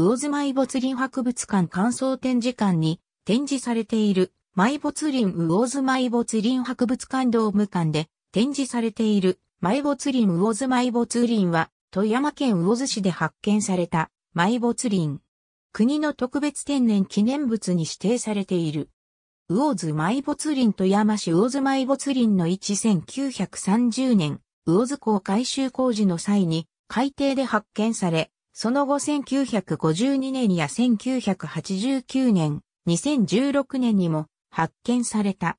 魚津埋没林博物館乾燥展示館に展示されている埋没林魚津埋没林博物館ドーム館で展示されている埋没林魚津埋没林は富山県魚津市で発見された埋没林。国の特別天然記念物に指定されている。魚津埋没林富山市魚津埋没林の1 1930年、魚津港改修工事の際に海底で発見され、その後1952年や1989年、2016年にも発見された。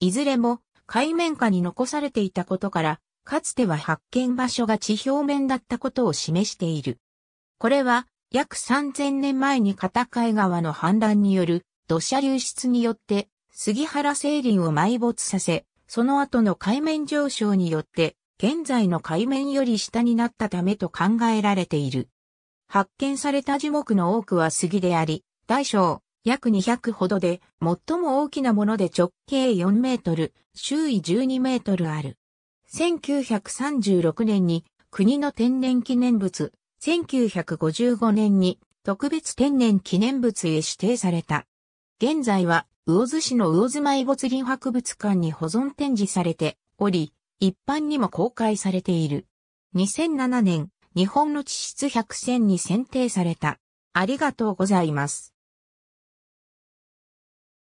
いずれも海面下に残されていたことから、かつては発見場所が地表面だったことを示している。これは約3000年前に片貝川の氾濫による土砂流出によって杉原清林を埋没させ、その後の海面上昇によって現在の海面より下になったためと考えられている。発見された樹木の多くは杉であり、大小約200ほどで、最も大きなもので直径4メートル、周囲12メートルある。1936年に国の天然記念物、1955年に特別天然記念物へ指定された。現在は魚津市の魚津埋没林博物館に保存展示されており、一般にも公開されている。2007年、日本の地質百選に選定された。ありがとうございます。